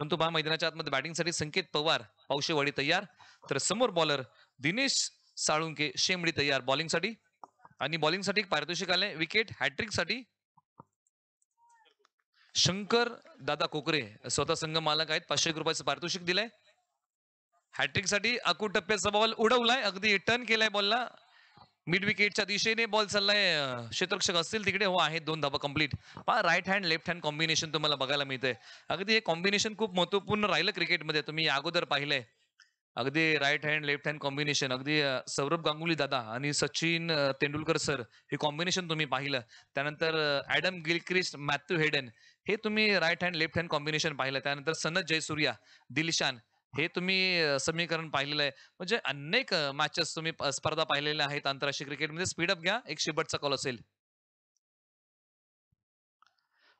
परंतु पहा मैदानाच्या आतमध्ये बॅटिंगसाठी संकेत पवार पावशेवाडी तयार तर समोर बॉलर दिनेश साळुंके शेमडी तयार बॉलिंगसाठी आणि बॉलिंगसाठी पारितोषिक आले विकेट हॅट्रिकसाठी शंकर दादा कोकरे स्वतः संघ मालक आहेत पाचशे रुपयाचं पारितोषिक दिलंय हॅट्रिकसाठी अकुट टप्प्याचा बॉल उडवलाय अगदी टर्न केलाय बॉलला मिड विकेटच्या दिशेने बॉल चाललाय क्षेत्रक्षक असतील तिकडे हो आहेत दोन धाबा कम्प्लीट पहा right hand left hand combination तुम्हाला बघायला मिळतंय अगदी हे कॉम्बिनेशन खूप महत्वपूर्ण राहिलं क्रिकेटमध्ये तुम्ही अगोदर पाहिलंय अगदी right hand left hand combination अगदी सौरभ गांगुली दादा आणि सचिन तेंडुलकर सर हे कॉम्बिनेशन तुम्ही पाहिलं त्यानंतर ऍडम गिलक्रिस्ट मॅथ्यू हेडन हे तुम्ही right hand left hand combination पाहिलं त्यानंतर सनद जयसूर्या दिलशान हे तुम्ही समीकरण पाहिलेलं आहे. म्हणजे अनेक मॅचेस तुम्ही स्पर्धा पाहिलेल्या आहेत आंतरराष्ट्रीय क्रिकेटमध्ये. स्पीडअप घ्या. एक शेवटचा कॉल असेल.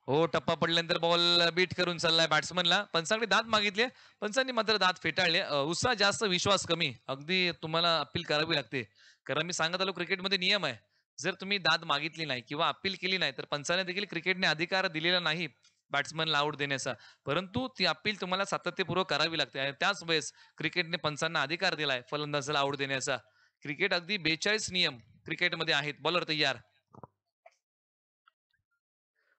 हो, टप्पा पडल्यानंतर बॉल बीट करून चाललाय बॅट्समनला. पंचाकडे दाद मागितले. पंचांनी मात्र दात फेटाळले. उसा उत्साह जास्त, विश्वास कमी. अगदी तुम्हाला अपील करावी लागते. कारण मी सांगत आलो क्रिकेटमध्ये नियम आहे. जर तुम्ही दाद मागितली नाही किंवा अपील केली नाही, तर पंचाने देखील क्रिकेटने अधिकार दिलेला नाही. बॅट्समॅनला आउट देण्याचा परंतु ती अपील तुम्हाला सातत्यपूर्वक करावी लागते आणि त्याच वेळेस क्रिकेटने पंचांना अधिकार दिलाय फलंदाजाला आउट देण्याचा क्रिकेट अगदी बेचाळीस नियम क्रिकेटमध्ये आहेत बॉलर तयार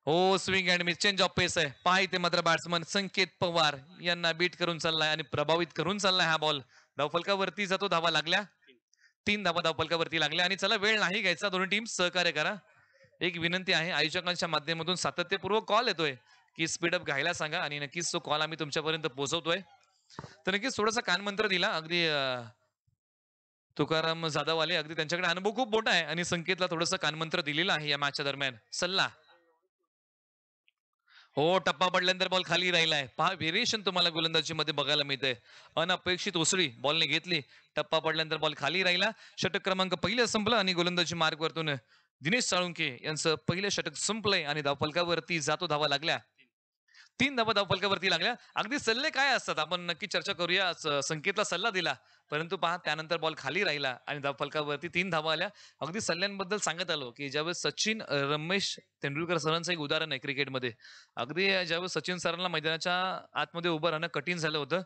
हो swing and miss change of pace आहे पहा इथे मात्र बॅट्समन संकेत पवार यांना बीट करून चाललाय आणि प्रभावित करून चाललाय हा बॉल धावफलकावरती जातो धावा लागल्या तीन धावा धावफलकावरती लागल्या आणि चला वेळ नाही घ्यायचा दोन्ही टीम सहकार्य करा एक विनंती आहे आयोजकांच्या माध्यमातून सातत्यपूर्वक कॉल येतोय की स्पीडअप घ्यायला सांगा आणि नक्कीच तो कॉल आम्ही तुमच्यापर्यंत पोहोचवतोय तर नक्कीच थोडासा कानमंत्र दिला अगदी तुकाराम जाधव आले अगदी त्यांच्याकडे अनुभव खूप मोठा आहे आणि संकेतला थोडस मंत्र दिलेला आहे या मॅचच्या दरम्यान सल्ला हो टप्पा पडल्यानंतर बॉल खाली राहिलाय पहा व्हेरिएशन तुम्हाला गोलंदाजी मध्ये बघायला मिळते अनपेक्षित उसळी बॉलने घेतली टप्पा पडल्यानंतर बॉल खाली राहिला षटक क्रमांक पहिलं संपलं आणि गोलंदाजी मार्गवरतून दिनेश साळुंके यांचं पहिलं षटक संपलंय आणि धावफलकावरती जातो धावा लागल्या तीन धावा धावफलकावरती लागल्या अगदी सल्ले काय असतात आपण नक्की चर्चा करूया संकेतला सल्ला दिला परंतु पहा त्यानंतर बॉल खाली राहिला आणि धावपलकावरती तीन धावा आल्या अगदी सल्ल्यांबद्दल सांगत आलो की ज्यावेळेस सचिन रमेश तेंडुलकर सरांचं एक उदाहरण आहे क्रिकेटमध्ये अगदी ज्यावेळेस सचिन सरांना मैदानाच्या आतमध्ये उभं राहणं कठीण झालं होतं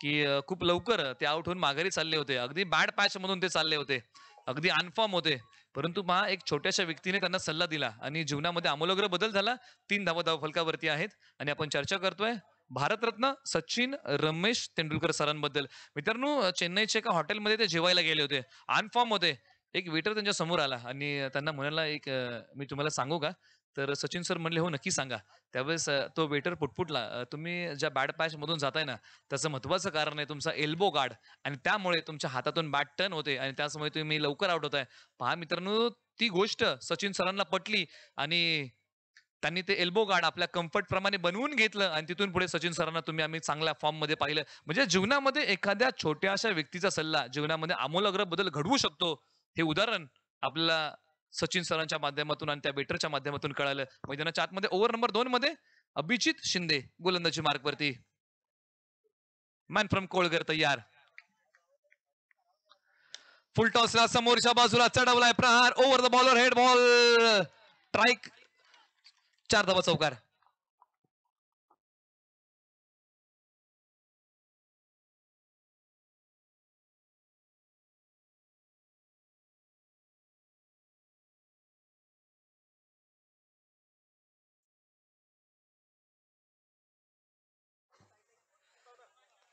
की खूप लवकर ते आउट होऊन माघारी चालले होते अगदी बॅड पॅच मधून ते चालले होते अगदी अनफॉर्म होते परंतु महा एक छोट्याशा व्यक्तीने त्यांना सल्ला दिला आणि जीवनामध्ये आमूलाग्र बदल झाला तीन धावा फलकावरती आहेत आणि आपण चर्चा करतोय भारतरत्न सचिन रमेश तेंडुलकर सरांबद्दल मित्रांनो चेन्नईच्या एका हॉटेलमध्ये ते जेवायला गेले होते आन होते एक वेटर त्यांच्या समोर आला आणि त्यांना म्हणायला एक मी तुम्हाला सांगू का तर सचिन सर म्हणले हो नक्की सांगा त्यावेळेस तो वेटर पुटपुटला तुम्ही ज्या बॅड पॅच मधून जाताय ना त्याचं महत्वाचं कारण आहे तुमचा एल्बो गार्ड आणि त्यामुळे तुमच्या हातातून बॅट टर्न होते आणि त्याचमुळे तुम्ही लवकर आउट आहे पहा मित्रांनो ती गोष्ट सचिन सरांना पटली आणि त्यांनी ते एल्बो गार्ड आपल्या कम्फर्ट प्रमाणे बनवून घेतलं आणि तिथून पुढे सचिन सरांना तुम्ही आम्ही चांगल्या फॉर्म मध्ये पाहिलं म्हणजे जीवनामध्ये एखाद्या छोट्याशा व्यक्तीचा सल्ला जीवनामध्ये आमूलाग्र बदल घडवू शकतो हे उदाहरण आपल्याला सचिन सरांच्या माध्यमातून आणि त्या बेटरच्या माध्यमातून कळालं मैदानाच्या आतमध्ये ओव्हर नंबर दोन मध्ये अभिजित शिंदे गोलंदाजी मार्गवरती मॅन फ्रॉम कोळगर तयार फुल टॉसला समोरच्या बाजूला चढवलाय प्रहार over the bowler head ball ट्राईक चार धावा चौकार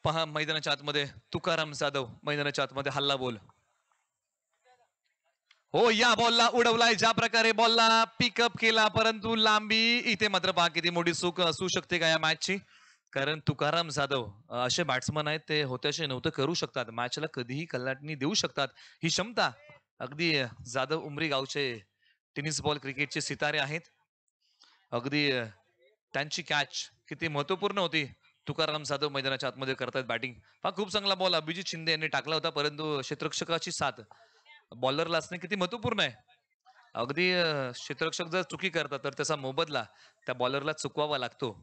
पहा मैदानाच्या आतमध्ये तुकाराम जाधव मैदानाच्या आतमध्ये हल्ला बोल हो या बॉलला उडवलाय ज्या प्रकारे बॉलला पिकअप केला परंतु लांबी इथे मात्र पहा किती मोठी सुख असू शकते का या मॅचची कारण तुकाराम जाधव असे बॅट्समन आहेत ते होत्याशे नव्हतं करू शकतात मॅचला कधीही कलाटणी देऊ शकतात ही क्षमता अगदी जाधव उमरी गावचे टेनिस बॉल क्रिकेटचे सितारे आहेत अगदी त्यांची कॅच किती महत्वपूर्ण होती तुकाराम साधव मैदानाच्या आतमध्ये करतायत बॅटिंग हा खूप चांगला बॉल अभिजित शिंदे यांनी टाकला होता परंतु क्षेत्रक्षकाची साथ बॉलरला असणे किती महत्वपूर्ण आहे अगदी क्षेत्रक्षक जर चुकी करतात तर त्याचा मोबदला त्या बॉलरला चुकवावा लागतो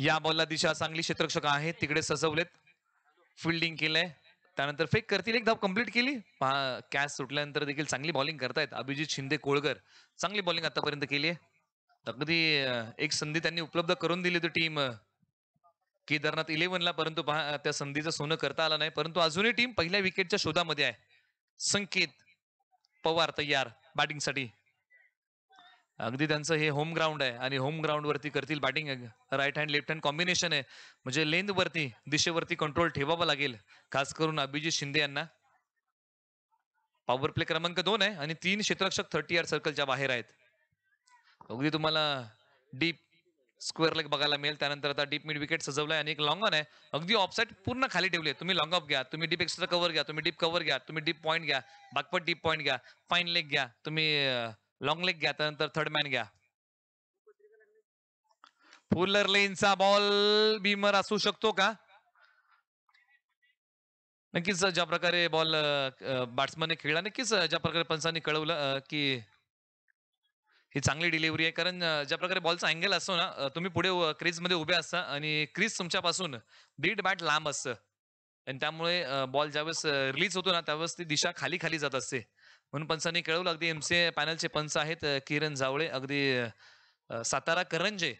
या बॉलला दिशा चांगली क्षेत्रक्षक आहेत तिकडे सजवलेत फिल्डिंग केलंय त्यानंतर फेक करतील एक धाव कंप्लीट केली कॅच सुटल्यानंतर देखील चांगली बॉलिंग करतायत अभिजित शिंदे कोळगर चांगली बॉलिंग आतापर्यंत केली आहे अगदी एक संधी त्यांनी उपलब्ध करून दिली होती टीम केदारनाथ इलेव्हनला परंतु त्या संधीचं सोनं करता आलं नाही परंतु अजूनही टीम पहिल्या विकेटच्या शोधामध्ये आहे संकेत पवार तयार बॅटिंगसाठी अगदी त्यांचं हे होम ग्राउंड आहे आणि होम ग्राउंड वरती करतील batting right hand left hand combination आहे म्हणजे लेंथ वरती दिशेवरती कंट्रोल ठेवावा लागेल खास करून अभिजित शिंदे यांना पॉवर प्ले क्रमांक दोन आहे आणि तीन क्षेत्ररक्षक थर्टी आर सर्कलच्या बाहेर आहेत अगदी तुम्हाला डीप स्क्वेअर लेग बघायला मिळेल त्यानंतर आता डीप मिड विकेट सजवलंय आणि एक लॉंग ऑन आहे अगदी ऑफसाईड पूर्ण खाली ठेवले तुम्ही लॉंग ऑफ घ्या तुम्ही डीप एक्स्ट्रा कव्हर घ्या तुम्ही डीप कव्हर घ्या तुम्ही डीप पॉईंट घ्या बागपट डीप पॉईंट घ्या फाईन लेग घ्या तुम्ही लॉंग लेग घ्या त्यानंतर थर्ड मॅन घ्या फुलर लेनचा बॉल बीमर असू शकतो का नक्कीच ज्या प्रकारे बॉल बॅट्समनने खेळला नक्कीच ज्या प्रकारे पंचांनी कळवलं की ही चांगली डिलिव्हरी आहे कारण ज्या प्रकारे बॉलचा अँगल असतो ना तुम्ही पुढे क्रीज मध्ये उभे असता आणि क्रीज तुमच्यापासून दीड बॅट लांब असतं आणि त्यामुळे बॉल ज्यावेळेस रिलीज होतो ना त्यावेळेस ती दिशा खाली खाली जात असते म्हणून पंचांनी कळवलं अगदी एमसीए पॅनलचे पंच आहेत किरण जावळे अगदी सातारा करंजे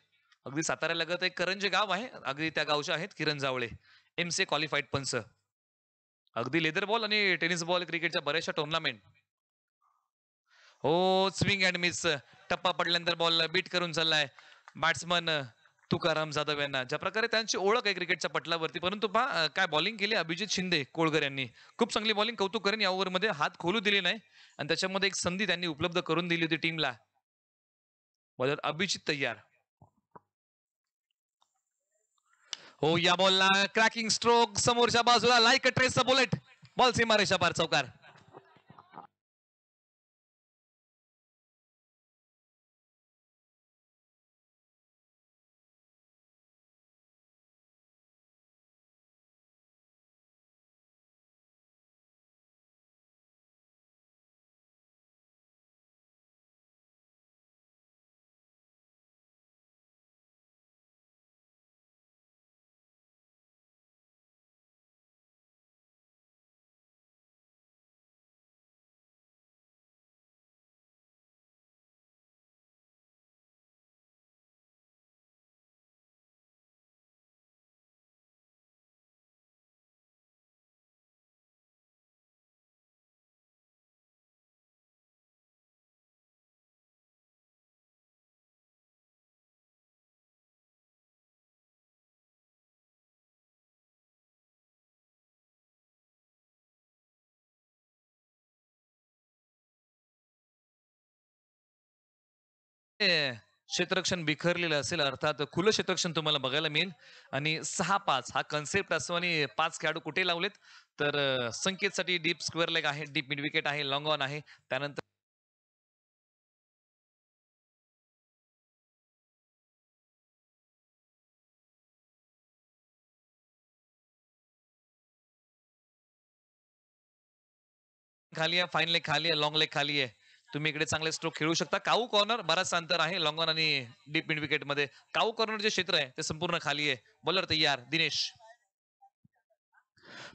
अगदी लगत एक करंजे गाव आहे अगदी त्या गावचे आहेत किरण जावळे एमसीए क्वालिफाईड पंच अगदी लेदर बॉल आणि टेनिस बॉल क्रिकेटच्या बऱ्याचशा टुर्नामेंट हो स्विंग अँड मिस टप्पा पडल्यानंतर बॉलला बीट करून चाललाय बॅट्समन तुकाराम जाधव यांना ज्या प्रकारे त्यांची ओळख आहे क्रिकेटच्या पटलावरती परंतु पहा काय बॉलिंग केली अभिजित शिंदे कोळगर यांनी खूप चांगली बॉलिंग कौतुक करेन या ओव्हरमध्ये हात खोलू दिले नाही आणि त्याच्यामध्ये एक संधी त्यांनी उपलब्ध करून दिली होती टीमला बॉलर अभिजित तयार हो या बॉलला क्रॅकिंग स्ट्रोक समोरच्या बाजूला लाईक ट्रेसचा बुलेट बॉल सीमारेषा पार चौकार क्षेत्ररक्षण बिखरलेलं असेल अर्थात खुलं क्षेत्ररक्षण तुम्हाला बघायला मिळेल आणि सहा पाच हा कन्सेप्ट असतो आणि पाच खेळाडू कुठे लावलेत तर साठी डीप स्क्वेअर लेग आहे डीप मिड विकेट आहे लॉंग ऑन आहे त्यानंतर खाली आहे फाईन लेग खाली आहे लॉंग लेग खाली आहे तुम्ही इकडे चांगले स्ट्रोक खेळू शकता काऊ कॉर्नर बराच अंतर आहे लॉंगॉन आणि डीप मिड विकेट मध्ये काऊ कॉर्नर जे क्षेत्र आहे ते संपूर्ण खाली आहे बॉलर तयार दिनेश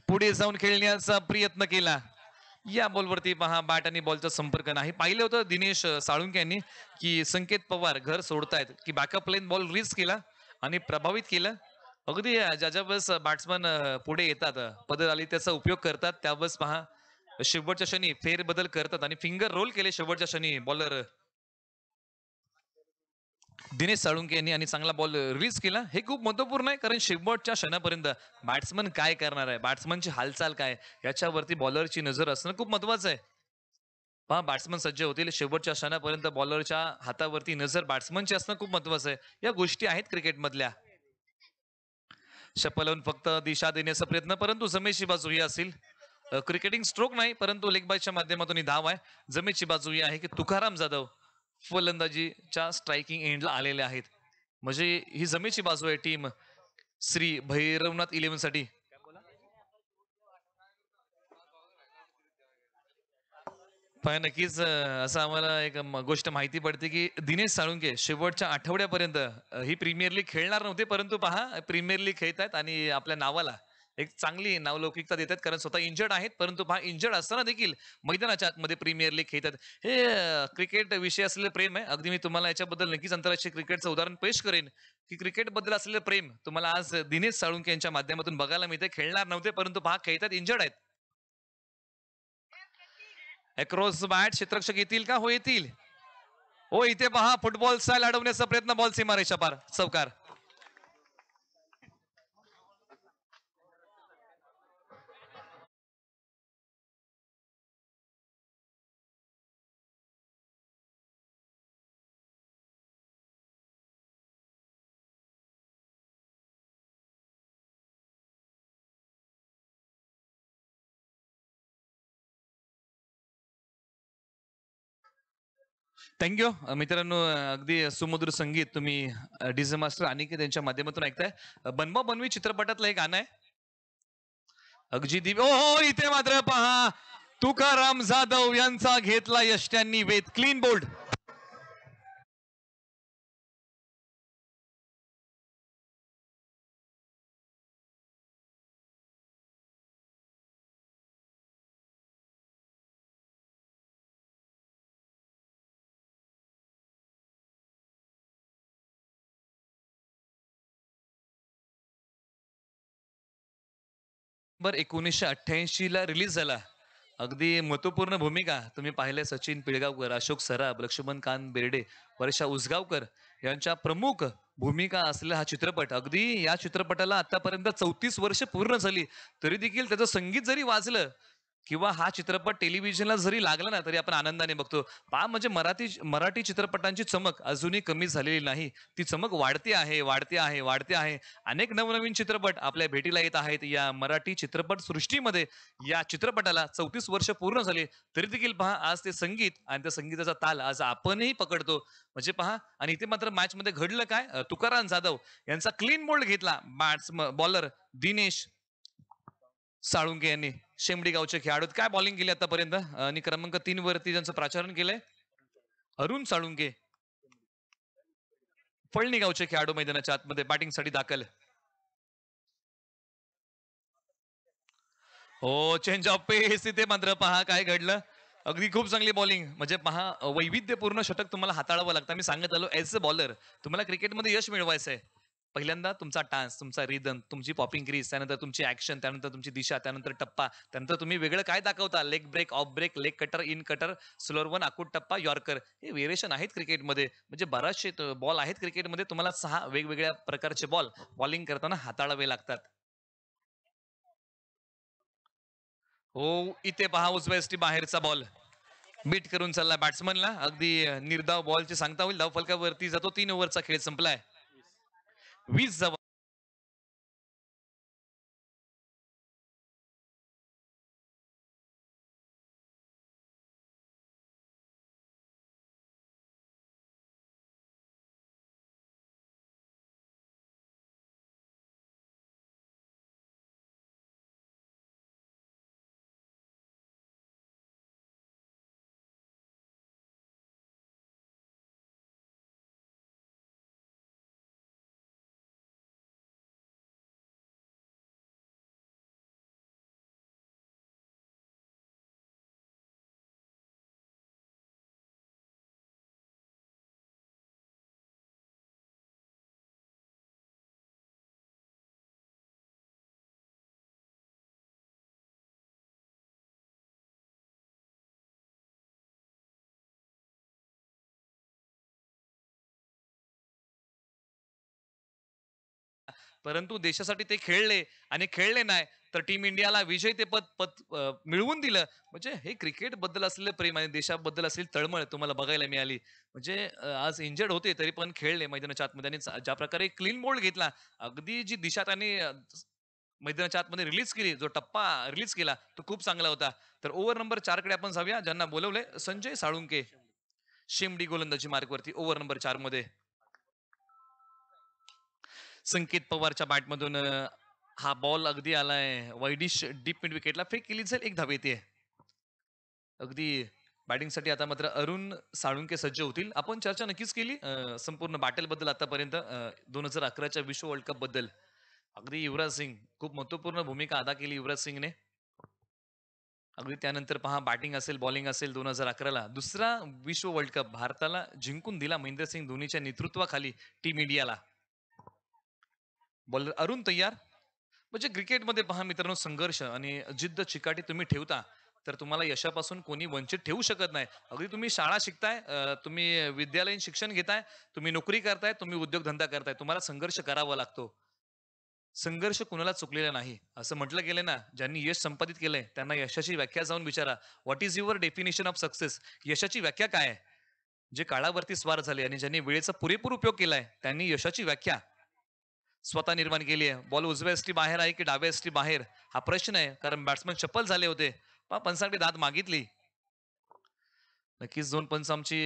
पुढे जाऊन खेळण्याचा प्रयत्न केला या बॉलवरती पहा बॅट आणि बॉलचा संपर्क नाही पाहिलं होतं दिनेश साळुंके यांनी की संकेत पवार घर सोडतायत की बॅकअप लाईन बॉल रिस्क केला आणि प्रभावित केलं अगदी ज्या ज्या बस बॅट्समन पुढे येतात पदर आली त्याचा उपयोग करतात बस पहा शेवटच्या क्षणी फेरबदल करतात आणि फिंगर रोल केले शेवटच्या क्षणी बॉलर दिनेश साळुंके यांनी आणि चांगला बॉल रिलीज केला हे खूप महत्वपूर्ण आहे कारण शेवटच्या क्षणापर्यंत बॅट्समन काय करणार आहे बॅट्समनची हालचाल काय याच्यावरती बॉलरची नजर असणं खूप महत्वाचं आहे पहा बॅट्समन सज्ज होतील शेवटच्या क्षणापर्यंत बॉलरच्या हातावरती नजर बॅट्समनची असणं खूप महत्वाचं आहे या गोष्टी आहेत क्रिकेटमधल्या शपलवून फक्त दिशा देण्याचा प्रयत्न परंतु जमेशी बाजू ही असेल क्रिकेटिंग स्ट्रोक नाही परंतु लेगबाजच्या माध्यमातून ही धाव आहे जमेची बाजू ही आहे की तुकाराम जाधव फलंदाजीच्या स्ट्रायकिंग एंडला आलेले आहेत म्हणजे ही जमेची बाजू आहे टीम श्री भैरवनाथ इलेव्हन साठी पण नक्कीच असं आम्हाला एक गोष्ट माहिती पडते की दिनेश साळुंके शेवटच्या आठवड्यापर्यंत ही प्रीमियर लीग खेळणार नव्हते परंतु पहा प्रीमियर लीग खेळत आहेत आणि आपल्या नावाला एक चांगली नावलौकिकता देतात कारण स्वतः इंजर्ड आहेत परंतु पहा इंजर्ड असताना देखील मैदानाच्या आतमध्ये प्रीमियर लीग खेळतात हे क्रिकेट विषय असलेलं प्रेम आहे अगदी मी तुम्हाला याच्याबद्दल नक्कीच आंतरराष्ट्रीय क्रिकेटचं उदाहरण पेश करेन की क्रिकेटबद्दल असलेलं प्रेम तुम्हाला आज दिनेश साळुंके यांच्या माध्यमातून बघायला मिळते खेळणार नव्हते परंतु पहा खेळतात इंजर्ड आहेत अक्रॉस बॅट क्षेत्रक्षक येतील का हो येतील हो इथे पहा फुटबॉल स्टाईल अडवण्याचा प्रयत्न बॉल सीमारेषा पार चौकार थँक्यू मित्रांनो अगदी सुमधुर संगीत तुम्ही डीजे मास्टर अनिकेत त्यांच्या माध्यमातून ऐकताय बनवा बनवी चित्रपटातलं एक गाणं आहे अगदी दिव्य हो इथे मात्र पहा तुकाराम जाधव यांचा घेतला यष्ट्यांनी वेद क्लीन बोल्ड बर एकोणीसशे अठ्ठ्याऐंशीला रिलीज झाला अगदी महत्वपूर्ण भूमिका तुम्ही पाहिले सचिन पिळगावकर अशोक सराफ लक्ष्मण कांत बेर्डे वर्षा उसगावकर यांच्या प्रमुख भूमिका असलेला हा चित्रपट अगदी या चित्रपटाला आतापर्यंत चौतीस वर्ष पूर्ण झाली तरी देखील त्याचं संगीत जरी वाजलं किंवा हा चित्रपट टेलिव्हिजनला जरी लागला ना तरी आपण आनंदाने बघतो पा म्हणजे मराठी मराठी चित्रपटांची चमक अजूनही कमी झालेली नाही ती चमक वाढते आहे वाढते आहे वाढते आहे अनेक नवनवीन चित्रपट आपल्या भेटीला येत आहेत या मराठी चित्रपट सृष्टीमध्ये या चित्रपटाला चौतीस वर्ष पूर्ण झाले तरी देखील पहा आज ते संगीत आणि त्या संगीताचा ताल आज आपणही पकडतो म्हणजे पहा आणि इथे मात्र मॅच मध्ये घडलं काय तुकाराम जाधव यांचा क्लीन बोल्ड घेतला बॅट्स बॉलर दिनेश साळुंके यांनी शेंबडी गावचे खेळाडू काय बॉलिंग केली आतापर्यंत आणि क्रमांक तीन वरती ज्यांचं प्राचारण केलंय अरुण साळुंके फळणी गावचे खेळाडू मैदानाच्या आतमध्ये बॅटिंगसाठी दाखल हो चेंज ऑफ पेस इथे मात्र पहा काय घडलं अगदी खूप चांगली बॉलिंग म्हणजे पहा वैविध्यपूर्ण षटक तुम्हाला हाताळावं लागतं मी सांगत आलो एज अ बॉलर तुम्हाला क्रिकेटमध्ये यश मिळवायचंय पहिल्यांदा तुमचा डान्स तुमचा रिदम तुमची पॉपिंग क्रीज त्यानंतर तुमची ऍक्शन त्यानंतर तुमची दिशा त्यानंतर टप्पा त्यानंतर तुम्ही वेगळं काय दाखवता leg break off break leg cutter in cutter slower one आकूट टप्पा यॉर्कर हे वेरिएशन आहेत क्रिकेटमध्ये म्हणजे बराचसे बॉल आहेत क्रिकेटमध्ये तुम्हाला सहा वेगवेगळ्या प्रकारचे बॉल बॉलिंग करताना हाताळावे लागतात हो इथे पहा उजव्या बाहेरचा बॉल बीट करून चालला बॅट्समनला अगदी निर्धाव बॉलची सांगता होईल वरती जातो तीन ओव्हरचा खेळ संपलाय Visa. परंतु देशासाठी ते खेळले आणि खेळले नाही तर टीम इंडियाला विजय ते पद पद मिळवून दिलं. म्हणजे हे क्रिकेट बद्दल असलेलं प्रेम आणि देशाबद्दल असलेली तळमळ तुम्हाला बघायला मिळाली. म्हणजे आज इंजर्ड होते तरी पण खेळले मैदानाच्या आतमध्ये आणि ज्या प्रकारे क्लीन बोल्ड घेतला. अगदी जी दिशा त्यांनी मैदानाच्या आतमध्ये रिलीज केली, जो टप्पा रिलीज केला तो खूप चांगला होता. तर ओव्हर नंबर चार कडे आपण जाऊया. ज्यांना बोलवलंय संजय साळुंके. शिमडी गोलंदाजी मार्गवरती ओव्हर नंबर चार मध्ये. संकेत पवारच्या बॅटमधून हा बॉल अगदी आलाय वाईडिश डीप मिड विकेटला फेक केली जाईल एक धावे येते अगदी बॅटिंग साठी आता मात्र अरुण साळुंके सज्ज होतील आपण चर्चा नक्कीच केली संपूर्ण बॅटलबद्दल आतापर्यंत दोन हजार अकराच्या विश्व वर्ल्ड कप बद्दल अगदी युवराज सिंग खूप महत्वपूर्ण भूमिका अदा केली युवराज सिंगने अगदी त्यानंतर पहा बॅटिंग असेल बॉलिंग असेल दोन हजार अकराला दुसरा विश्व वर्ल्ड कप भारताला जिंकून दिला महेंद्रसिंग धोनीच्या नेतृत्वाखाली टीम इंडियाला बॉलर अरुण तयार म्हणजे क्रिकेटमध्ये पहा मित्रांनो संघर्ष आणि जिद्द चिकाटी तुम्ही ठेवता तर तुम्हाला यशापासून कोणी वंचित ठेवू शकत नाही अगदी तुम्ही शाळा शिकताय तुम्ही विद्यालयीन शिक्षण घेताय तुम्ही नोकरी करताय तुम्ही उद्योगधंदा करताय तुम्हाला संघर्ष करावा लागतो संघर्ष कुणाला चुकलेला नाही असं म्हटलं गेलं ना ज्यांनी यश संपादित केलंय त्यांना यशाची व्याख्या जाऊन विचारा what is your definition of success यशाची व्याख्या काय आहे जे काळावरती स्वार झाले आणि ज्यांनी वेळेचा पुरेपूर उपयोग केलाय त्यांनी यशाची व्याख्या स्वतः निर्माण केली आहे बॉल उजव्या एसटी बाहेर आहे की डाव्या एसटी बाहेर हा प्रश्न आहे कारण बॅट्समन चप्पल झाले होते पंचांकडे दाद मागितली नक्कीच दोन पंच आमची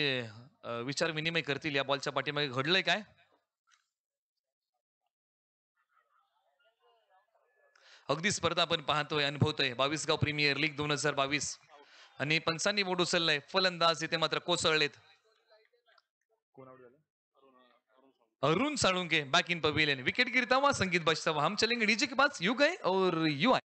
विचार विनिमय करतील या बॉलच्या पाठीमागे घडलंय काय अगदी स्पर्धा आपण पाहतोय अनुभवतोय बावीस गाव प्रीमियर लीग दोन हजार बावीस आणि पंचांनी बोट उचललाय फलंदाज इथे मात्र कोसळलेत Arun Salunke back in pavilion wicket गिरता हुआ संगीत बजता हुआ हम चलेंगे डीजे के पास यू गए और यू आए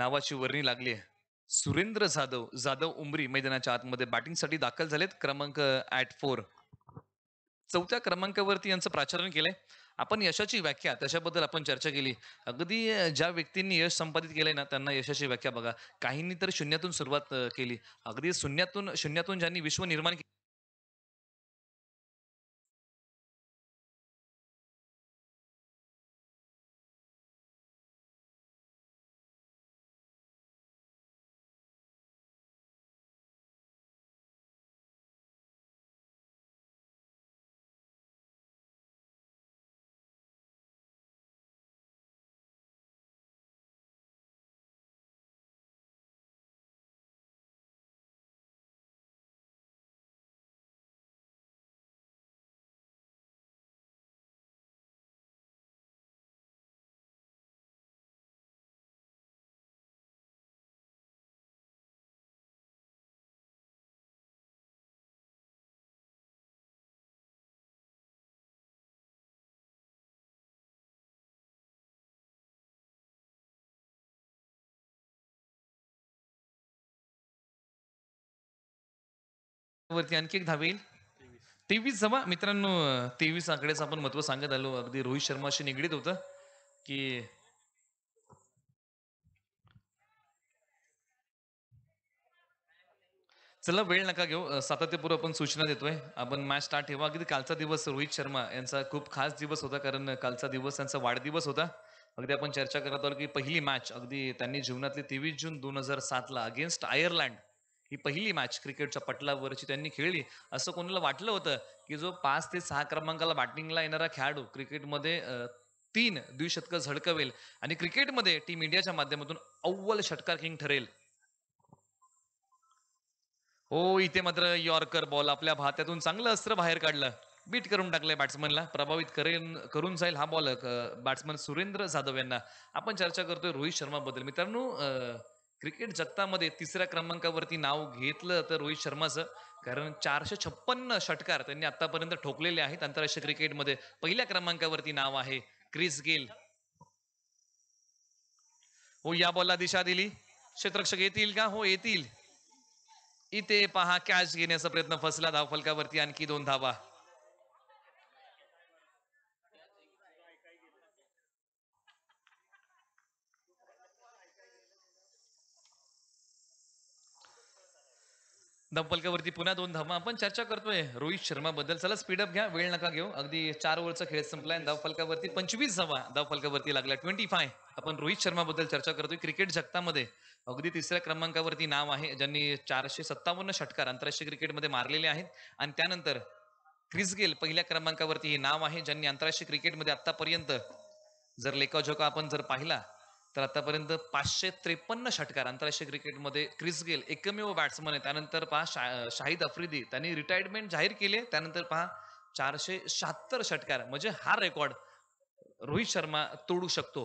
नावाची वर्णी लागली आहे सुरेंद्र जाधव जाधव उमरी मैदानाच्या आतमध्ये साठी दाखल झालेत क्रमांक ऍट फोर चौथ्या क्रमांकावरती यांचं प्राचारण केलंय आपण यशाची व्याख्या त्याच्याबद्दल आपण चर्चा केली अगदी ज्या व्यक्तींनी यश संपादित केलंय ना त्यांना यशाची व्याख्या बघा काहींनी तर शून्यातून सुरुवात केली अगदी शून्यातून शून्यातून ज्यांनी विश्व निर्माण केले वरती आणखी एक धावेल तेवीस जमा मित्रांनो तेवीस आकड्याचं आपण महत्व सांगत आलो अगदी रोहित शर्माशी निगडीत होत की चला वेळ नका घेऊ सातत्यपूर्व आपण सूचना देतोय आपण मॅच स्टार्ट ठेवा अगदी कालचा दिवस रोहित शर्मा यांचा खूप खास दिवस होता कारण कालचा दिवस त्यांचा वाढदिवस होता अगदी आपण चर्चा करत आलो की पहिली मॅच अगदी त्यांनी जीवनातली तेवीस जून दोन हजार सातला अगेन्स्ट आयर्लंड ही पहिली मॅच क्रिकेटच्या पटलावरची त्यांनी खेळली असं कोणाला वाटलं होतं की जो पाच ते सहा क्रमांकाला बॅटिंगला येणारा खेळाडू क्रिकेटमध्ये तीन द्विशतकं झडकवेल आणि क्रिकेटमध्ये टीम इंडियाच्या माध्यमातून अव्वल षटकार किंग ठरेल हो इथे मात्र यॉर्कर बॉल आपल्या भात्यातून चांगलं अस्त्र बाहेर काढलं बीट करून टाकलंय बॅट्समनला प्रभावित करेन करून जाईल हा बॉल बॅट्समन सुरेंद्र जाधव यांना आपण चर्चा करतोय रोहित शर्मा बद्दल मित्रांनो क्रिकेट जगतामध्ये तिसऱ्या क्रमांकावरती नाव घेतलं तर रोहित शर्माचं कारण चारशे छप्पन्न षटकार त्यांनी आतापर्यंत ठोकलेले आहेत आंतरराष्ट्रीय क्रिकेटमध्ये पहिल्या क्रमांकावरती नाव आहे क्रिस गेल हो या बॉलला दिशा दिली क्षेत्रक्षक येतील का हो येतील इथे पहा कॅच घेण्याचा प्रयत्न फसला धावफलकावरती आणखी दोन धावा धावपलकावरती पुन्हा दोन धावा आपण चर्चा करतोय रोहित शर्मा बद्दल चला स्पीडअप घ्या वेळ नका घेऊ अगदी चार ओव्हरचा खेळ संपलाय धावफलकावरती पंचवीस धावा धावफलकावरती लागला ट्वेंटी फाय आपण रोहित शर्मा बद्दल चर्चा करतोय क्रिकेट जगतामध्ये अगदी तिसऱ्या क्रमांकावरती नाव आहे ज्यांनी चारशे सत्तावन्न षटकार आंतरराष्ट्रीय क्रिकेटमध्ये मारलेले आहेत आणि त्यानंतर क्रिस गेल पहिल्या क्रमांकावरती हे नाव आहे ज्यांनी आंतरराष्ट्रीय क्रिकेटमध्ये आतापर्यंत जर झोका आपण जर पाहिला तर आतापर्यंत पाचशे त्रेपन्न षटकार आंतरराष्ट्रीय क्रिकेटमध्ये क्रिस गेल एकमेव बॅट्समन आहे त्यानंतर पहा शा शाहिद अफ्रिदी त्यांनी रिटायरमेंट जाहीर केले त्यानंतर पहा चारशे शहात्तर षटकार म्हणजे हा रेकॉर्ड रोहित शर्मा तोडू शकतो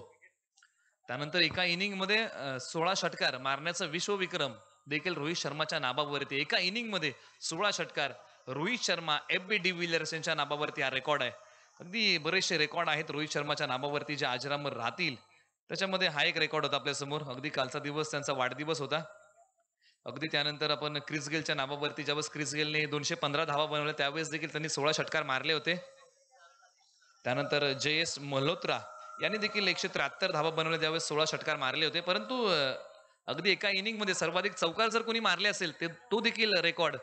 त्यानंतर एका इनिंगमध्ये सोळा षटकार मारण्याचा विश्वविक्रम देखील रोहित शर्माच्या नावावरती एका इनिंगमध्ये सोळा षटकार Rohit Sharma F B Villiers यांच्या नाबावरती हा रेकॉर्ड आहे अगदी बरेचसे रेकॉर्ड आहेत रोहित शर्माच्या नाबावरती जे आजरामर राहतील त्याच्यामध्ये हा एक रेकॉर्ड होता आपल्यासमोर अगदी कालचा दिवस त्यांचा वाढदिवस होता अगदी त्यानंतर आपण क्रिस गेलच्या नावावरती ज्यावेळेस क्रिस गेलने दोनशे पंधरा धावा बनवल्या त्यावेळेस देखील त्यांनी सोळा षटकार मारले होते त्यानंतर जे एस मल्होत्रा यांनी देखील एकशे त्र्याहत्तर धावा बनवल्या त्यावेळेस सोळा षटकार मारले होते परंतु अगदी एका इनिंगमध्ये सर्वाधिक चौकार जर कोणी मारले असेल ते तो देखील रेकॉर्ड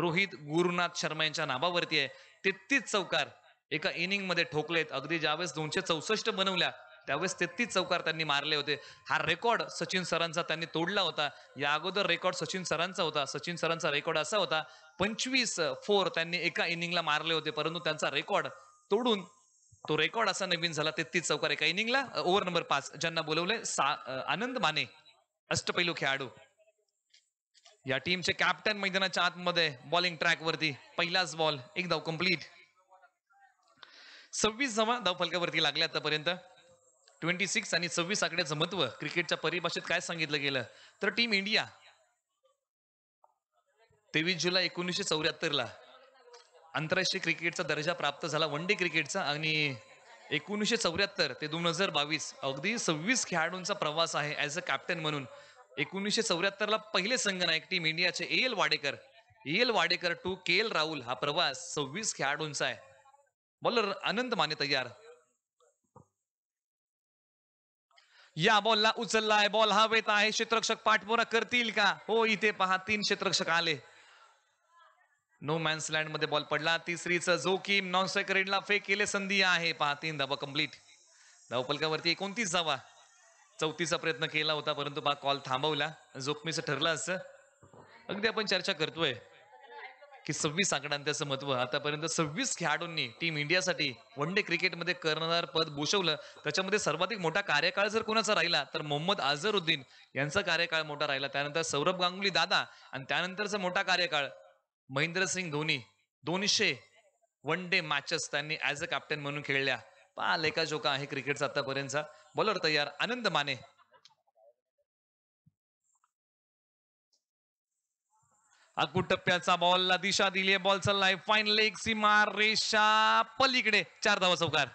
रोहित गुरुनाथ शर्मा यांच्या नावावरती आहे तेहतीस चौकार एका इनिंगमध्ये ठोकलेत अगदी ज्यावेळेस दोनशे चौसष्ट बनवल्या त्यावेळेस तेहतीस चौकार त्यांनी मारले होते हा रेकॉर्ड सचिन सरांचा त्यांनी तोडला होता या अगोदर रेकॉर्ड सचिन सरांचा होता सचिन सरांचा रेकॉर्ड असा होता पंचवीस फोर त्यांनी एका इनिंगला मारले होते परंतु त्यांचा रेकॉर्ड तोडून तो रेकॉर्ड असा नवीन झाला तेहतीस चौकार एका इनिंगला ओव्हर नंबर पाच ज्यांना बोलवले आनंद माने अष्टपैलू खेळाडू या टीमचे कॅप्टन मैदानाच्या आतमध्ये बॉलिंग ट्रॅक वरती पहिलाच बॉल एक धाव कम्प्लीट सव्वीस जमा धाव फलक्यावरती लागले आतापर्यंत ट्वेंटी सिक्स आणि सव्वीस आकड्याचं महत्व क्रिकेटच्या परिभाषेत काय सांगितलं गेलं तर टीम इंडिया तेवीस जुलै एकोणीसशे चौऱ्याहत्तर ला आंतरराष्ट्रीय क्रिकेटचा दर्जा प्राप्त झाला वन डे क्रिकेटचा आणि एकोणीसशे चौऱ्याहत्तर ते दोन हजार बावीस अगदी सव्वीस खेळाडूंचा प्रवास आहे ऍज अ कॅप्टन म्हणून एकोणीसशे चौऱ्याहत्तरला पहिले नायक टीम इंडियाचे A L Wadekar A L Wadekar to K L Rahul हा प्रवास सव्वीस खेळाडूंचा आहे बॉलर अनंत माने तयार या बॉलला उचलला आहे बॉल हवेत आहे क्षेत्रक्षक पाठपुरा करतील का हो इथे पहा तीन क्षेत्रक्षक आले नो मॅन्स लँड मध्ये बॉल पडला तिसरीचा जोखीम नॉन सेक्रेडला फेक केले संधी आहे पहा तीन धावा कम्प्लीट धावपलकावरती एकोणतीस जावा चौथीचा प्रयत्न केला होता परंतु बा कॉल थांबवला जोखमीचं ठरलं असं अगदी आपण चर्चा करतोय की सव्वीस आकड्यांचं त्याचं महत्व आतापर्यंत सव्वीस खेळाडूंनी टीम इंडियासाठी वन डे क्रिकेटमध्ये कर्णधार पद भूषवलं त्याच्यामध्ये सर्वाधिक मोठा कार्यकाळ जर कोणाचा राहिला तर मोहम्मद अझरुद्दीन यांचा कार्यकाळ मोठा राहिला त्यानंतर सौरभ गांगुली दादा आणि त्यानंतरचा मोठा कार्यकाळ महेंद्रसिंग धोनी दोनशे वन डे मॅचेस त्यांनी ऍज अ कॅप्टन म्हणून खेळल्या पा लेखा जोका आहे क्रिकेटचा आतापर्यंतचा बॉलर तयार आनंद माने अकूट टप्प्याचा बॉलला दिशा दिली बॉल चाललाय फाईन लेग सीमा रेषा पलीकडे चार धावा चौकार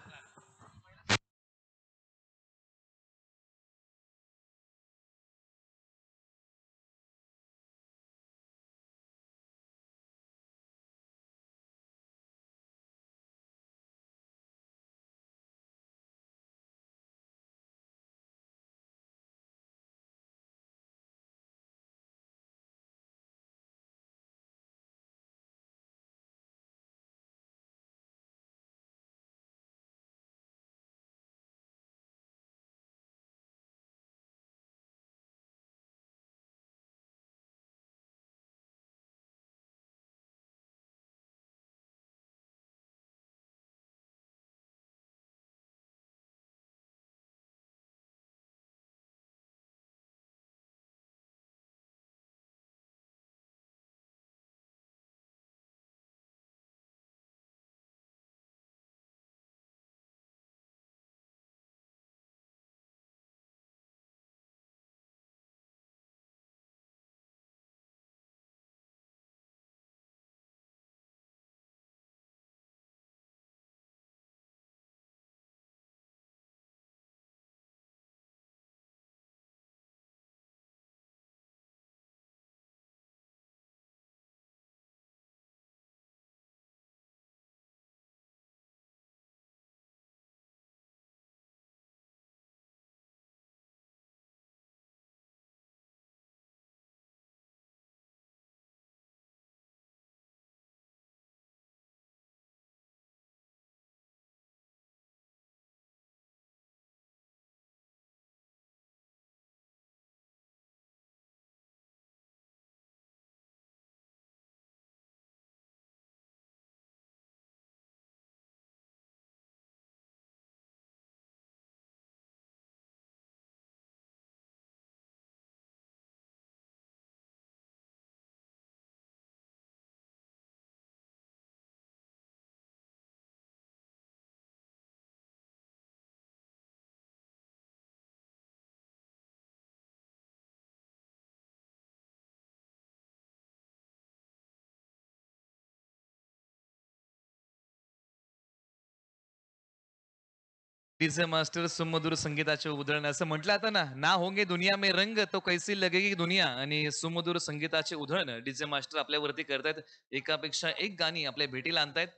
तिचे मास्टर सुमधुर संगीताचे उधळण असं म्हटलं आता ना ना होंगे दुनिया में रंग तो कैसी लगेगी दुनिया आणि सुमधुर संगीताचे उधळण डीजे मास्टर आपल्यावरती करतायत एकापेक्षा एक गाणी आपल्या भेटीला आणतायत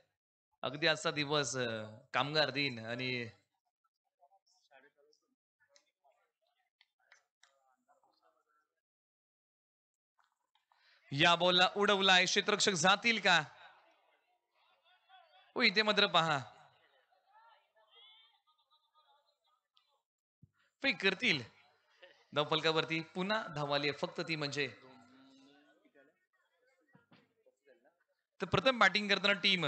अगदी आजचा दिवस कामगार दिन आणि या बोलला उडवलाय क्षेत्रक्षक जातील का इथे मात्र पहा करतील धावपलकावरती पुन्हा धावाली आहे फक्त ती म्हणजे तर प्रथम बॅटिंग करताना टीम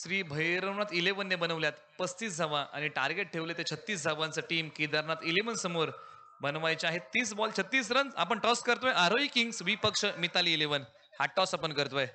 श्री भैरवनाथ इलेव्हन ने बनवल्यात पस्तीस धावा आणि टार्गेट ठेवले ते छत्तीस धावांचं टीम केदारनाथ इलेव्हन समोर बनवायचे आहे तीस बॉल छत्तीस रन आपण टॉस करतोय आरोही किंग्स विपक्ष मिताली इलेव्हन हा टॉस आपण करतोय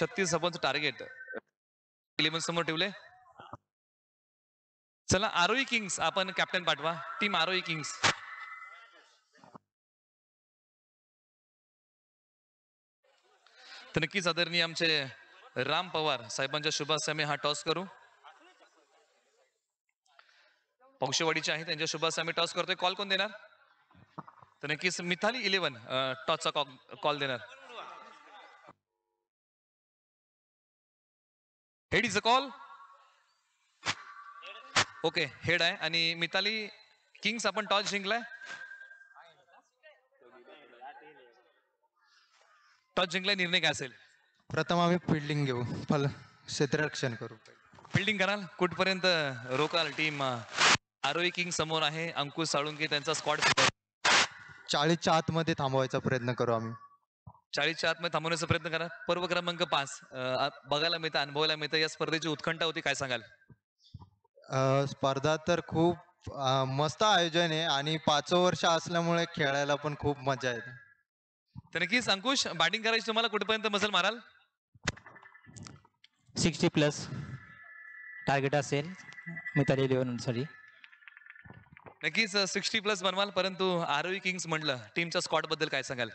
छत्तीस धावांचं टार्गेट इलेव्हन समोर ठेवले चला आरोई किंग्स आपण कॅप्टन पाठवा टीम आरोई किंग्स तर नक्कीच आदरणीय आमचे राम पवार साहेबांच्या मी हा टॉस करू पौशेवाडीचे आहे त्यांच्या मी टॉस करतोय कॉल कोण देणार तर नक्कीच मिथाली इलेव्हन टॉसचा कॉल देणार head is a call okay head आहे आणि मिताली किंग्स आपण टॉस जिंकलाय टॉस जिंकलाय निर्णय काय असेल प्रथम आम्ही फिल्डिंग घेऊ फल क्षेत्ररक्षण करू फिल्डिंग कराल कुठपर्यंत रोकाल टीम आरोई किंग समोर आहे अंकुश साळुंकी त्यांचा स्क्वॉड चाळीसच्या आतमध्ये थांबवायचा प्रयत्न करू आम्ही चाळीसच्या आतमध्ये थांबवण्याचा प्रयत्न करा पर्व क्रमांक पाच बघायला मिळतं अनुभवायला मिळतं या स्पर्धेची उत्खंठा होती काय सांगाल स्पर्धा तर खूप मस्त आयोजन आहे आणि पाच वर्ष असल्यामुळे खेळायला पण खूप मजा येते तर नक्कीच अंकुश बॅटिंग करायची तुम्हाला कुठेपर्यंत मसल माराल सिक्स्टी प्लस टार्गेट असेल लिहून सॉरी नक्कीच सिक्स्टी प्लस बनवाल परंतु आरोही किंग्स म्हटलं टीमच्या स्कॉट बद्दल काय सांगाल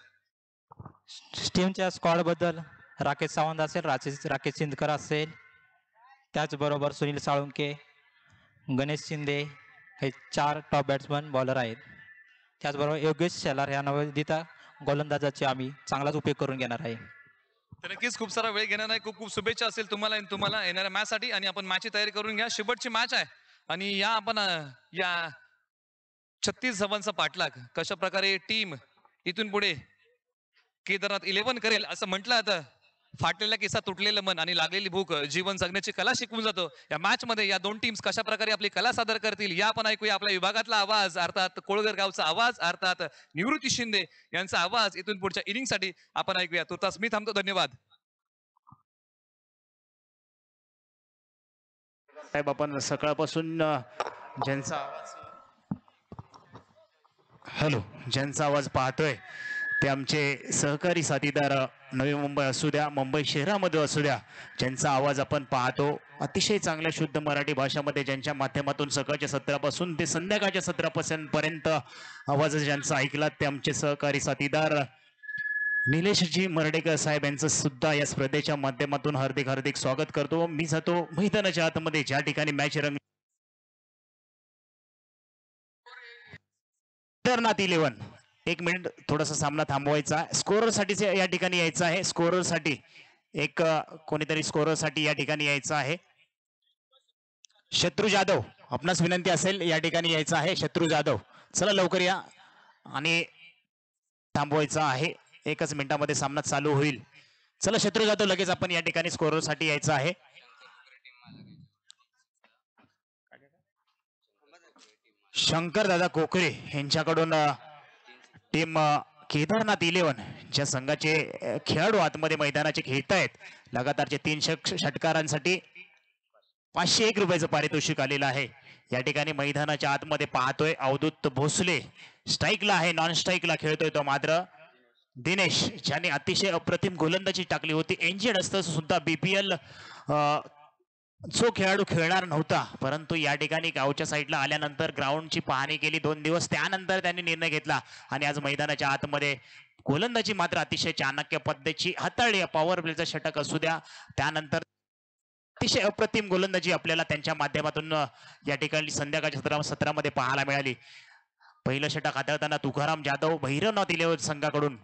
टीमच्या स्कॉडबद्दल राकेश सावंत असेल राकेश राकेश शिंदकर असेल त्याचबरोबर सुनील साळुंके गणेश शिंदे हे चार टॉप बॅट्समन बॉलर आहेत त्याचबरोबर योगेश शेलार ह्या नवदिता गोलंदाजाची आम्ही चांगलाच उपयोग करून घेणार आहे तर नक्कीच खूप सारा वेळ घेणार आहे खूप खूप शुभेच्छा असेल तुम्हाला तुम्हाला येणाऱ्या मॅच साठी आणि आपण मॅचची तयारी करून घ्या शेवटची मॅच आहे आणि या आपण या छत्तीस धावांचा पाठलाग कशा प्रकारे टीम इथून पुढे केदारनाथ इलेवन करेल असं म्हटलं आता फाटलेला किस्सा तुटलेलं मन आणि लागलेली भूक जीवन जगण्याची कला शिकवून जातो या मॅच मध्ये या दोन टीम्स कशा प्रकारे आपली कला सादर करतील या आपण ऐकूया आपल्या विभागातला आवाज अर्थात कोळगर गावचा आवाज अर्थात निवृत्ती शिंदे यांचा आवाज इथून पुढच्या इनिंगसाठी आपण ऐकूया तास मी थांबतो धन्यवाद साहेब आपण सकाळपासून ज्यांचा आवाज हॅलो ज्यांचा आवाज पाहतोय ते आमचे सहकारी साथीदार नवी मुंबई असू द्या मुंबई शहरामध्ये असू द्या ज्यांचा आवाज आपण पाहतो अतिशय चांगल्या शुद्ध मराठी भाषामध्ये ज्यांच्या माध्यमातून सकाळच्या सत्रापासून ते संध्याकाळच्या सत्रापासूनपर्यंत आवाज ज्यांचा ऐकला ते आमचे सहकारी साथीदार निलेशजी मर्डेकर साहेब यांचं सुद्धा या स्पर्धेच्या माध्यमातून हार्दिक हार्दिक स्वागत करतो मी जातो मैदानाच्या आतमध्ये ज्या ठिकाणी मॅच रंग इलेव्हन एक मिनिट थोडासा सामना थांबवायचा साठी या ठिकाणी यायचं आहे साठी एक कोणीतरी साठी या ठिकाणी यायचं आहे शत्रू जाधव आपणास विनंती असेल या ठिकाणी यायचं आहे शत्रू जाधव चला लवकर या आणि थांबवायचं आहे एकच मिनिटामध्ये सामना चालू होईल चला शत्रू जाधव लगेच आपण या ठिकाणी साठी यायचं आहे शंकर दादा कोकरे यांच्याकडून टीम केदारनाथ इलेवन ज्या संघाचे खेळाडू आतमध्ये मैदानाचे खेळतायत आहेत लगातारचे तीन षटकारांसाठी पाचशे एक रुपयाचं पारितोषिक आलेलं आहे या ठिकाणी मैदानाच्या आतमध्ये पाहतोय अवधूत भोसले स्ट्राईकला आहे नॉन स्ट्राईकला खेळतोय तो मात्र दिनेश ज्याने अतिशय अप्रतिम गोलंदाजी टाकली होती एंजेड असतं सुद्धा बीपीएल जो खेळाडू खेळणार नव्हता परंतु या ठिकाणी गावच्या साईडला आल्यानंतर ग्राउंडची पाहणी केली दोन दिवस त्यानंतर त्यांनी निर्णय घेतला आणि आज मैदानाच्या आतमध्ये गोलंदाजी मात्र अतिशय चाणक्य पद्धतीची हाताळली पॉवर प्लेचं षटक असू द्या त्यानंतर अतिशय अप्रतिम गोलंदाजी आपल्याला त्यांच्या माध्यमातून या ठिकाणी संध्याकाळच्या सतरा सत्रामध्ये पाहायला मिळाली पहिलं षटक हाताळताना तुकाराम जाधव भैरवनाथ दिले संघाकडून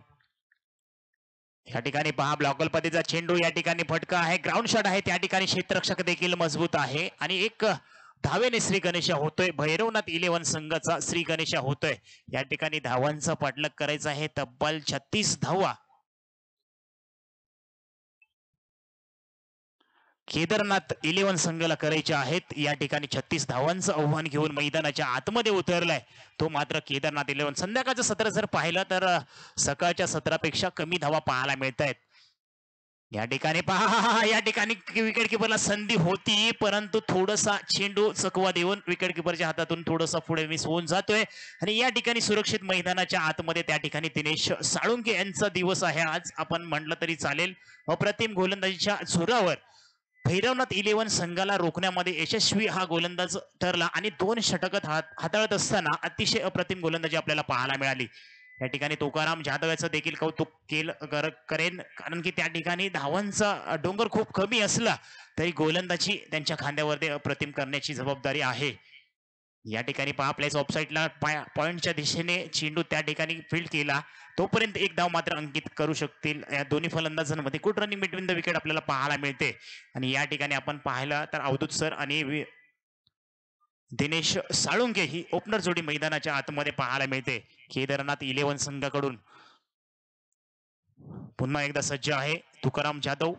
या ठिकाणी पहा ब्लॉकलपतीचा चेंडू या ठिकाणी फटका आहे ग्राउंड शॉट आहे त्या ठिकाणी क्षेत्ररक्षक देखील मजबूत आहे आणि एक धावेने श्री गणेश होतोय भैरवनाथ इलेव्हन संघाचा श्री गणेश होतोय या ठिकाणी धावांचा पाठलग करायचा आहे तब्बल छत्तीस धावा केदारनाथ इलेव्हन संघाला करायचे आहेत या ठिकाणी छत्तीस धावांचं आव्हान घेऊन मैदानाच्या आतमध्ये उतरलाय तो मात्र केदारनाथ इलेव्हन संध्याकाळचं सत्र जर पाहिलं तर सकाळच्या सत्रापेक्षा कमी धावा पाहायला मिळत आहेत या ठिकाणी पहा या ठिकाणी विकेट किपरला संधी होती परंतु थोडासा चेंडू चकवा देऊन विकेट किपरच्या हातातून थोडासा पुढे मिस होऊन जातोय आणि या ठिकाणी सुरक्षित मैदानाच्या आतमध्ये त्या ठिकाणी दिनेश साळुंके यांचा दिवस आहे आज आपण म्हटलं तरी चालेल अप्रतिम गोलंदाजीच्या झुरावर भैरवनाथ इलेव्हन संघाला रोखण्यामध्ये यशस्वी हा गोलंदाज ठरला आणि दोन षटक हाताळत असताना अतिशय अप्रतिम गोलंदाजी आपल्याला पाहायला मिळाली या ठिकाणी तोकाराम जाधव याचं देखील कौतुक केलं करेन कारण की त्या ठिकाणी धावांचा डोंगर खूप कमी असला तरी गोलंदाजी त्यांच्या खांद्यावरती अप्रतिम करण्याची जबाबदारी आहे या ठिकाणी पहा आपल्याच ला पॉईंटच्या दिशेने चेंडू त्या ठिकाणी फील्ड केला तोपर्यंत एक धाव मात्र अंकित करू शकतील या दोन्ही फलंदाजांमध्ये कुठ रनिंग बिटवीन द विकेट आपल्याला पाहायला मिळते आणि या ठिकाणी आपण पाहिलं तर अवधूत सर आणि दिनेश साळुंगे ही ओपनर जोडी मैदानाच्या आतमध्ये पाहायला मिळते केदारनाथ इलेव्हन संघाकडून पुन्हा एकदा सज्ज आहे तुकाराम जाधव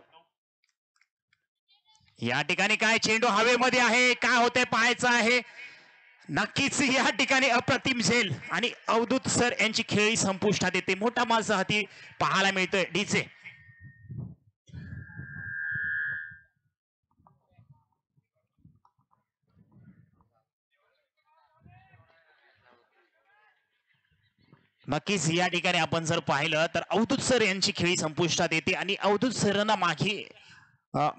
या ठिकाणी काय चेंडू हवेमध्ये आहे काय होते पाहायचं आहे नक्कीच या ठिकाणी अप्रतिम झेल आणि अवधूत सर यांची खेळी संपुष्टात येते मोठा माणसं हाती पाहायला मिळतोय डीचे नक्कीच या ठिकाणी आपण जर पाहिलं तर अवधूत सर यांची खेळी संपुष्टात येते आणि अवधूत सरांना माघी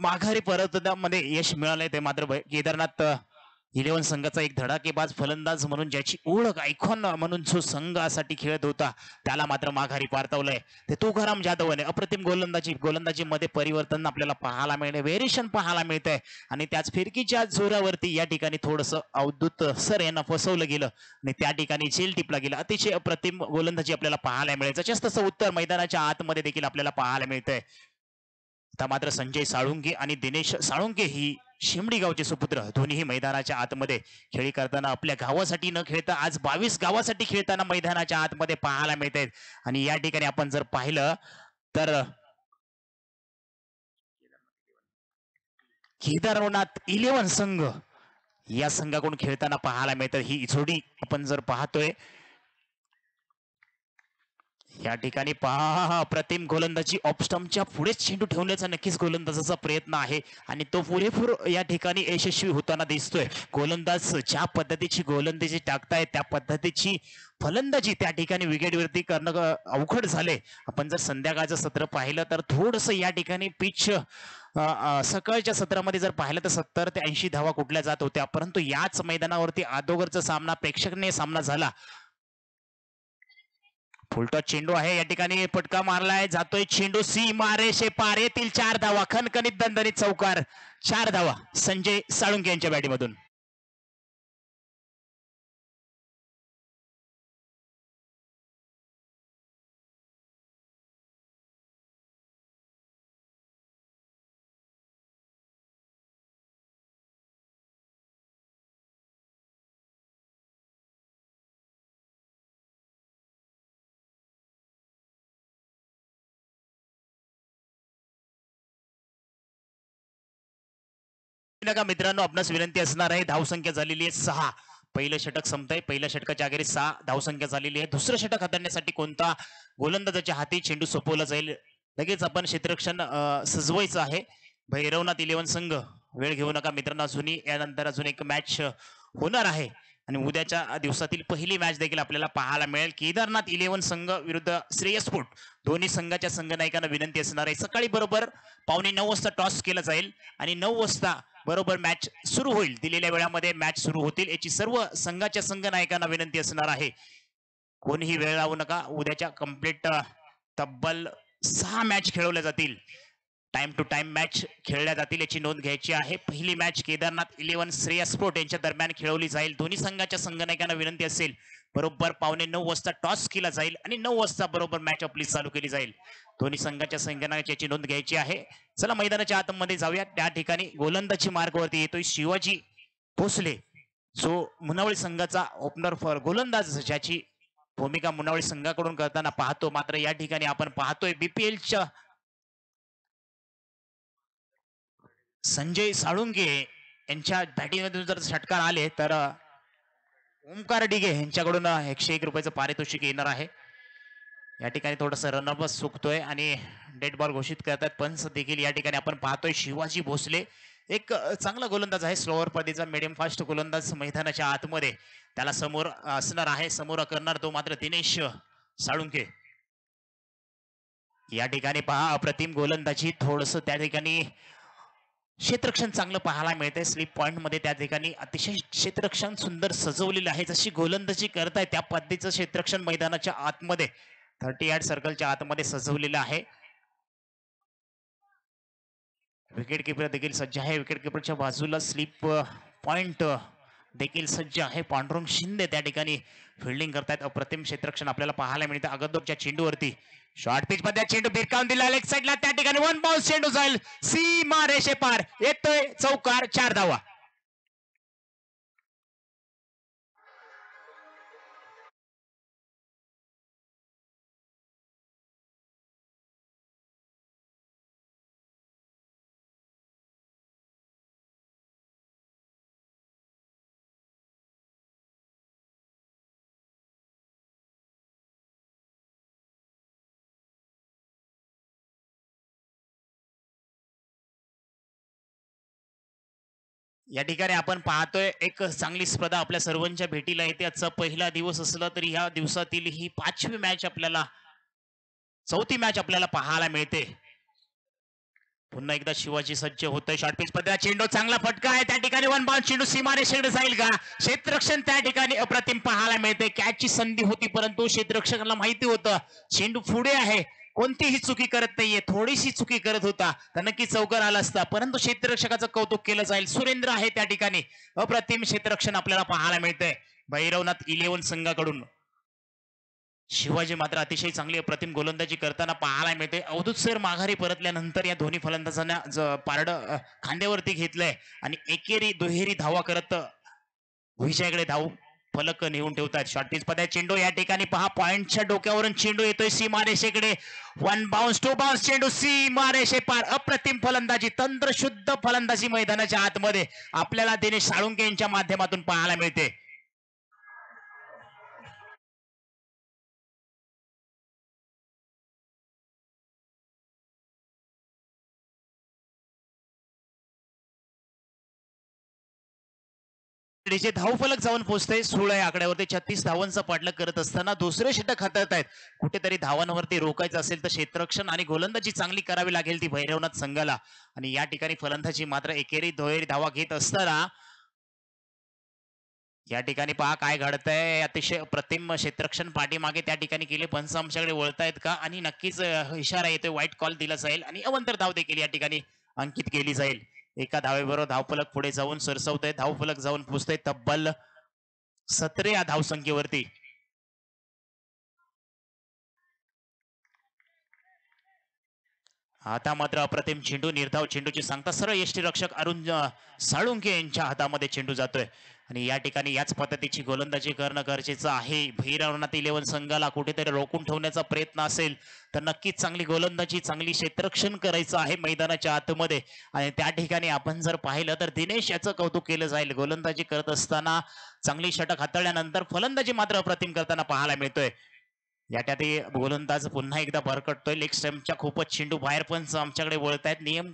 माघारी परत मध्ये यश मिळालंय ते मात्र केदारनाथ इलेव्हन संघाचा एक धडाकेबाज फलंदाज म्हणून ज्याची ओळख ऐकून म्हणून जो संघासाठी खेळत होता त्याला मात्र माघारी पारतवलंय ते तुकाराम आहे अप्रतिम गोलंदाजी गोलंदाजी मध्ये परिवर्तन आपल्याला पाहायला मिळणे व्हेरिएशन पाहायला मिळतंय आणि त्याच फिरकीच्या जोरावरती या ठिकाणी थोडस अवधूत सर यांना फसवलं गेलं आणि त्या ठिकाणी झेल टिपला गेलं अतिशय अप्रतिम गोलंदाजी आपल्याला पाहायला मिळेल जसं तसं उत्तर मैदानाच्या आतमध्ये देखील आपल्याला पाहायला मिळतंय आता मात्र संजय साळुंके आणि दिनेश साळुंके ही शिमडी गावचे सुपुत्र दोन्हीही मैदानाच्या आतमध्ये खेळी करताना आपल्या गावासाठी न खेळता आज बावीस गावासाठी खेळताना मैदानाच्या आतमध्ये पाहायला मिळत आहेत आणि या ठिकाणी आपण जर पाहिलं तर केदारनाथ इलेव्हन संघ या संघाकडून खेळताना पाहायला मिळतात ही जोडी आपण जर पाहतोय या ठिकाणी पहा अप्रतिम गोलंदाजी ऑपस्टमच्या पुढेच चेंडू ठेवण्याचा नक्कीच गोलंदाजाचा प्रयत्न आहे आणि तो पुरेपूर या ठिकाणी यशस्वी होताना दिसतोय गोलंदाज ज्या पद्धतीची गोलंदाजी टाकताय त्या पद्धतीची फलंदाजी त्या ठिकाणी विकेटवरती करणं अवघड झाले आपण जर संध्याकाळचं सत्र पाहिलं तर थोडस या ठिकाणी पिच सकाळच्या सत्रामध्ये जर पाहिलं तर सत्तर ते ऐंशी धावा कुठल्या जात होत्या परंतु याच मैदानावरती आदोगरचा सामना प्रेक्षकने सामना झाला फुलटो चेंडू आहे या ठिकाणी पटका मारलाय जातोय चेंडू सी मारेशे पारेतील चार धावा खनखणीत दणदणीत चौकार चार धावा संजय साळुंके यांच्या बॅटीमधून का मित्रांनो आपणास विनंती असणार आहे धावसंख्या झालेली आहे सहा पहिलं षटक संपतंय पहिल्या षटकाच्या अखेरीस सहा धावसंख्या झालेली आहे दुसरं षटक हाताळण्यासाठी कोणता गोलंदाजाच्या हाती चेंडू सोपवला जाईल लगेच आपण क्षेत्रक्षण सजवायचं आहे भैरवनाथ इलेव्हन संघ वेळ घेऊ नका मित्रांनो अजूनही यानंतर अजून एक मॅच होणार आहे आणि उद्याच्या दिवसातील पहिली मॅच देखील आपल्याला पाहायला मिळेल केदारनाथ इलेव्हन संघ विरुद्ध श्रेयस्फोट दोन्ही संघाच्या संघनायकांना विनंती असणार आहे सकाळी बरोबर पावणे नऊ वाजता टॉस केला जाईल आणि नऊ वाजता बरोबर मॅच सुरू होईल दिलेल्या वेळामध्ये मॅच सुरू होतील याची सर्व संघाच्या संघनायकांना विनंती असणार आहे कोणीही वेळ लावू नका उद्याच्या कम्प्लीट तब्बल सहा मॅच खेळवल्या जातील टाइम टू टाइम मॅच खेळल्या जातील याची नोंद घ्यायची आहे पहिली match Kedarnath eleven Shreya sport यांच्या दरम्यान खेळवली जाईल दोन्ही संघाच्या संगणकांना विनंती असेल बरोबर पावणे नऊ वाजता टॉस केला जाईल आणि नऊ वाजता बरोबर मॅच आपली चालू केली जाईल दोन्ही संघाच्या संगणकाची याची नोंद घ्यायची आहे चला मैदानाच्या आतमध्ये जाऊया त्या ठिकाणी गोलंदाजी मार्गवरती येतोय शिवाजी भोसले जो मुनावळी संघाचा ओपनर फॉर गोलंदाज ज्याची भूमिका मुनावळी संघाकडून करताना पाहतो मात्र या ठिकाणी आपण पाहतोय बीपीएलच्या संजय साळुंके यांच्या बॅटिंगमधून जर षटकार आले तर ओमकार डिगे यांच्याकडून एकशे एक रुपयाचं पारितोषिक येणार आहे या ठिकाणी थोडंसं रनअप सुकतोय आणि डेड बॉल घोषित करतात पंच देखील या ठिकाणी आपण पाहतोय शिवाजी भोसले एक चांगला गोलंदाज आहे स्लोअर पदीचा मिडियम फास्ट गोलंदाज मैदानाच्या आतमध्ये त्याला समोर असणार आहे समोर करणार तो मात्र दिनेश साळुंके या ठिकाणी पहा अप्रतिम गोलंदाजी थोडस त्या ठिकाणी क्षेत्रक्षण चांगलं पाहायला मिळतंय स्लीप पॉईंटमध्ये त्या ठिकाणी अतिशय क्षेत्रक्षण सुंदर सजवलेलं आहे जशी गोलंदाजी करताय त्या पद्धतीचं क्षेत्रक्षण मैदानाच्या आतमध्ये थर्टी आठ सर्कलच्या आतमध्ये सजवलेलं आहे विकेट किपर देखील सज्ज आहे विकेट किपरच्या बाजूला स्लीप पॉइंट देखील सज्ज आहे पांडुरंग शिंदे त्या ठिकाणी फिल्डिंग करतायत अप्रतिम क्षेत्रक्षण आपल्याला पाहायला मिळतं अगदोरच्या चेंडूवरती शॉर्ट पिच मध्ये चेंडू भिरकावून दिला लेग साईडला त्या ठिकाणी वन बॉल चेंडू जाईल सीमा रेषे पार येतोय चौकार चार धावा या ठिकाणी आपण पाहतोय एक चांगली स्पर्धा आपल्या सर्वांच्या भेटीला येते आजचा पहिला दिवस असला तरी ह्या दिवसातील ही पाचवी मॅच आपल्याला चौथी मॅच आपल्याला पाहायला मिळते पुन्हा एकदा शिवाजी सज्ज होतोय शॉर्टपीच पद्या चेंडू चांगला फटका आहे त्या ठिकाणी वन बाउंड चेंडू शेड जाईल का क्षेत्ररक्षण त्या ठिकाणी अप्रतिम पाहायला मिळते कॅचची संधी होती परंतु क्षेत्ररक्षकाला माहिती होतं चेंडू पुढे आहे कोणतीही चुकी करत नाहीये थोडीशी चुकी करत होता तर नक्की चौकार आला असता परंतु क्षेत्ररक्षकाचं कौतुक केलं जाईल सुरेंद्र आहे त्या ठिकाणी अप्रतिम क्षेत्ररक्षण आपल्याला पाहायला मिळतंय भैरवनाथ इलेव्हन संघाकडून शिवाजी मात्र अतिशय चांगली अप्रतिम गोलंदाजी करताना पाहायला मिळते अवधूत सर माघारी परतल्यानंतर या दोन्ही फलंदाजांना पारड खांद्यावरती घेतलंय आणि एकेरी दुहेरी धावा करत विजयाकडे धाव फलक नेऊन ठेवतात शॉर्टेज पदा चेंडू या ठिकाणी पहा पॉइंटच्या डोक्यावरून चेंडू येतोय सी मारेशेकडे वन बाउन्स टू बाउन्स चेंडू मारेशे पार अप्रतिम फलंदाजी तंत्र शुद्ध फलंदाजी मैदानाच्या आतमध्ये आपल्याला दिनेश साळुंके यांच्या माध्यमातून पाहायला मिळते धाव धावफलक जाऊन पोहोचते सोळा आकड्यावरती छत्तीस धावांचा पाठलाग करत असताना दुसरे षटक आहेत कुठेतरी धावांवरती रोखायचं असेल तर क्षेत्ररक्षण आणि गोलंदाजी चांगली करावी लागेल ती भैरवनाथ संघाला आणि या ठिकाणी फलंदाजी मात्र एकेरी दोहेरी धावा घेत असताना या ठिकाणी पहा काय घडत आहे अतिशय प्रतिम क्षेत्रक्षण पाठीमागे त्या ठिकाणी केले पंच आमच्याकडे वळतायत का आणि नक्कीच इशारा येतोय व्हाईट कॉल दिला जाईल आणि अवंतर धाव देखील या ठिकाणी अंकित केली जाईल एका धावेबरोबर धावफलक पुढे जाऊन सरसवतोय धावफलक जाऊन पुसते तब्बल सतरे या धावसंख्येवरती आता मात्र अप्रतिम चेंडू निर्धाव चेंडूची सांगता सर्व, यष्टी रक्षक अरुण साळुंके यांच्या हातामध्ये चेंडू जातोय आणि या ठिकाणी याच पद्धतीची गोलंदाजी करणं गरजेचं आहे भैरवनाथ इलेव्हन संघाला कुठेतरी रोखून ठेवण्याचा प्रयत्न असेल तर नक्कीच चांगली गोलंदाजी चांगली क्षेत्रक्षण करायचं आहे मैदानाच्या आतमध्ये आणि त्या ठिकाणी आपण जर पाहिलं तर दिनेश याचं कौतुक केलं जाईल गोलंदाजी करत असताना चांगली षटक हाताळल्यानंतर फलंदाजी मात्र अप्रतिम करताना पाहायला मिळतोय याच्यात गोलंदाज पुन्हा एकदा भरकटतोय लेग खूपच चेंडू बाहेर पण आमच्याकडे वळत आहेत नियम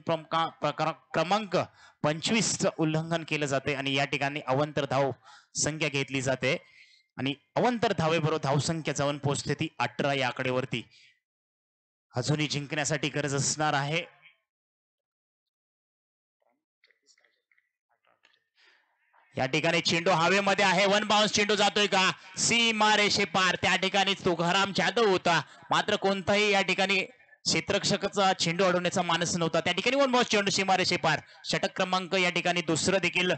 क्रमांक पंचवीसचं उल्लंघन केलं जाते आणि या ठिकाणी अवंतर धाव संख्या घेतली जाते आणि अवंतर धावेबरोबर संख्या जाऊन पोहोचते ती अठरा या आकडेवरती अजूनही जिंकण्यासाठी गरज असणार आहे या ठिकाणी चेंडू हवेमध्ये आहे वन बाउन्स चेंडू जातोय का सी रेषे पार त्या ठिकाणी तुकाराम जाधव होता मात्र कोणताही या ठिकाणी क्षेत्रक्षकचा चेंडू अडवण्याचा मानस नव्हता त्या ठिकाणी वन बाउन्स चेंडू सी मारेशे पार षटक क्रमांक या ठिकाणी दुसरं देखील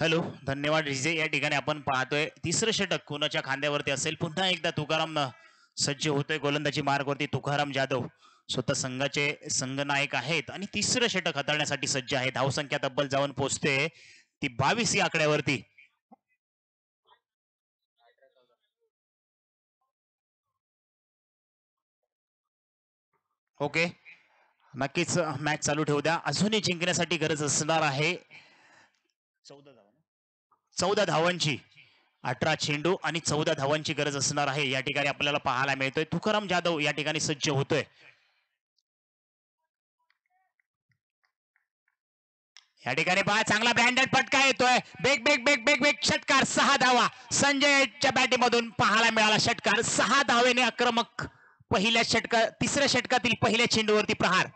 हॅलो धन्यवाद रिजे या ठिकाणी आपण पाहतोय तिसरं षटक कोणाच्या खांद्यावरती असेल पुन्हा एकदा तुकाराम सज्ज होतोय गोलंदाजी मार्गवरती तुकाराम जाधव स्वतः संघाचे संघनायक आहेत आणि तिसरं षटक हाताळण्यासाठी सज्ज आहे धावसंख्या तब्बल जाऊन पोहोचते ती बावीस या आकड्यावरती ओके नक्कीच मॅच चालू ठेवू द्या अजूनही जिंकण्यासाठी गरज असणार आहे चौदा चौदा धावांची अठरा चेंडू आणि चौदा धावांची गरज असणार आहे या ठिकाणी आपल्याला पाहायला मिळतोय तुकाराम जाधव या ठिकाणी सज्ज होतोय या ठिकाणी पहा चांगला ब्रँडेड फटका येतोय बेग बेग बेग बेग बेग षटकार सहा धावा संजयच्या बॅटीमधून पाहायला मिळाला षटकार सहा धावेने आक्रमक पहिल्या षटका तिसऱ्या षटकातील पहिल्या चेंडूवरती प्रहार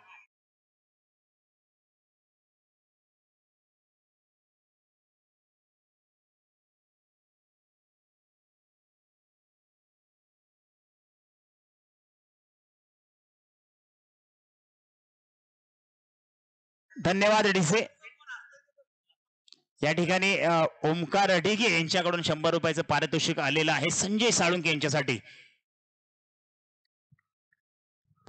धन्यवाद डिसे या ठिकाणी ओमकार ढिगे यांच्याकडून शंभर रुपयाचं पारितोषिक आलेलं आहे संजय साळुंके यांच्यासाठी